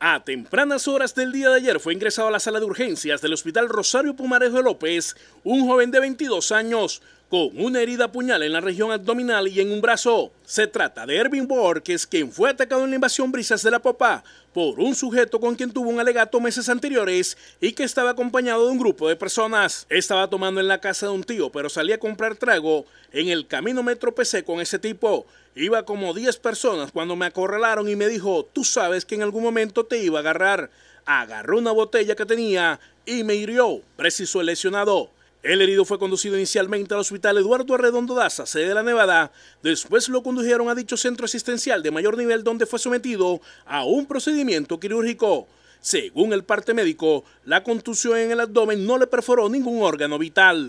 A tempranas horas del día de ayer fue ingresado a la sala de urgencias del Hospital Rosario Pumarejo López un joven de 22 años con una herida puñal en la región abdominal y en un brazo. Se trata de Ervin Borges, quien fue atacado en la invasión Brisas de la Popa por un sujeto con quien tuvo un alegato meses anteriores y que estaba acompañado de un grupo de personas. Estaba tomando en la casa de un tío, pero salí a comprar trago. En el camino me tropecé con ese tipo. Iba como 10 personas cuando me acorralaron y me dijo, tú sabes que en algún momento te iba a agarrar. Agarró una botella que tenía y me hirió, precisó el lesionado. El herido fue conducido inicialmente al hospital Eduardo Arredondo Daza, sede de la Nevada. Después lo condujeron a dicho centro asistencial de mayor nivel donde fue sometido a un procedimiento quirúrgico. Según el parte médico, la contusión en el abdomen no le perforó ningún órgano vital.